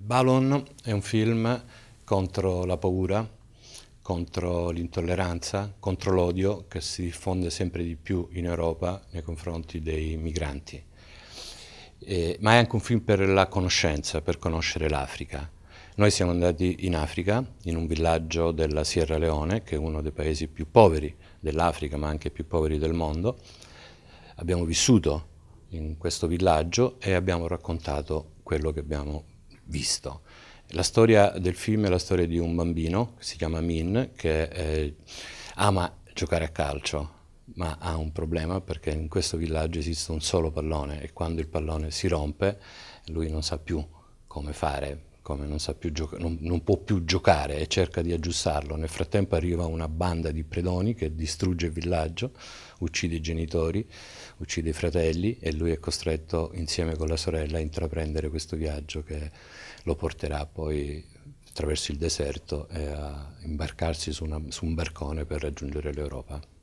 Balon è un film contro la paura, contro l'intolleranza, contro l'odio che si diffonde sempre di più in Europa nei confronti dei migranti. Eh, ma è anche un film per la conoscenza, per conoscere l'Africa. Noi siamo andati in Africa, in un villaggio della Sierra Leone, che è uno dei paesi più poveri dell'Africa, ma anche più poveri del mondo. Abbiamo vissuto in questo villaggio e abbiamo raccontato quello che abbiamo visto. La storia del film è la storia di un bambino che si chiama Min che eh, ama giocare a calcio ma ha un problema perché in questo villaggio esiste un solo pallone e quando il pallone si rompe lui non sa più come fare come non, sa gioca- non, non, può più giocare e cerca di aggiustarlo. Nel frattempo arriva una banda di predoni che distrugge il villaggio, uccide i genitori, uccide i fratelli e lui è costretto insieme con la sorella a intraprendere questo viaggio che lo porterà poi attraverso il deserto e a imbarcarsi su, una, su un barcone per raggiungere l'Europa.